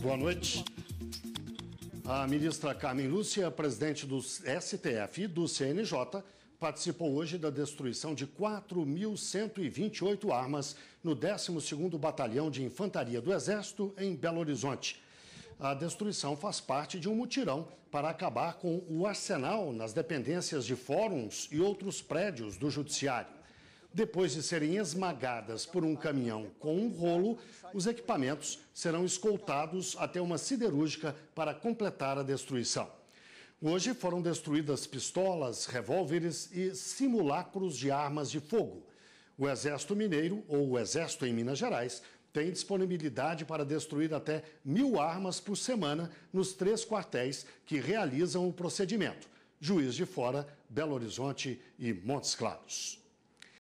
Boa noite. A ministra Carmen Lúcia, presidente do STF e do CNJ, participou hoje da destruição de 4.128 armas no 12º Batalhão de Infantaria do Exército, em Belo Horizonte. A destruição faz parte de um mutirão para acabar com o arsenal nas dependências de fóruns e outros prédios do Judiciário. Depois de serem esmagadas por um caminhão com um rolo, os equipamentos serão escoltados até uma siderúrgica para completar a destruição. Hoje foram destruídas pistolas, revólveres e simulacros de armas de fogo. O Exército Mineiro, ou o Exército em Minas Gerais, tem disponibilidade para destruir até mil armas por semana nos três quartéis que realizam o procedimento: Juiz de Fora, Belo Horizonte e Montes Claros.